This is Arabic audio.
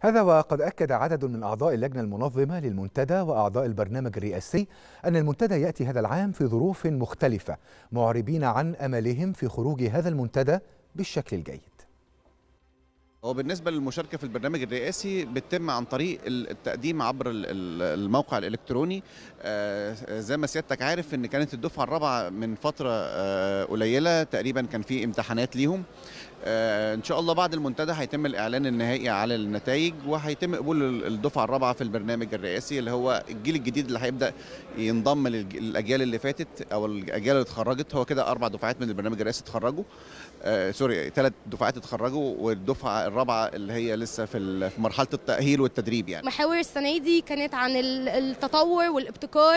هذا وقد أكد عدد من أعضاء اللجنة المنظمة للمنتدى وأعضاء البرنامج الرئاسي أن المنتدى يأتي هذا العام في ظروف مختلفة معربين عن أملهم في خروج هذا المنتدى بالشكل الجيد هو بالنسبه للمشاركه في البرنامج الرئاسي بتتم عن طريق التقديم عبر الموقع الالكتروني آه، زي ما سيادتك عارف ان كانت الدفعه الرابعه من فتره آه، قليله تقريبا كان في امتحانات ليهم آه، ان شاء الله بعد المنتدى هيتم الاعلان النهائي على النتائج وهيتم قبول الدفعه الرابعه في البرنامج الرئاسي اللي هو الجيل الجديد اللي هيبدا ينضم للاجيال اللي فاتت او الاجيال اللي اتخرجت هو كده اربع دفعات من البرنامج الرئاسي اتخرجوا آه، سوري ثلاث دفعات اتخرجوا والدفعه الرابعه اللي هي لسه في مرحله التاهيل والتدريب يعني محاور السنه دي كانت عن التطور والابتكار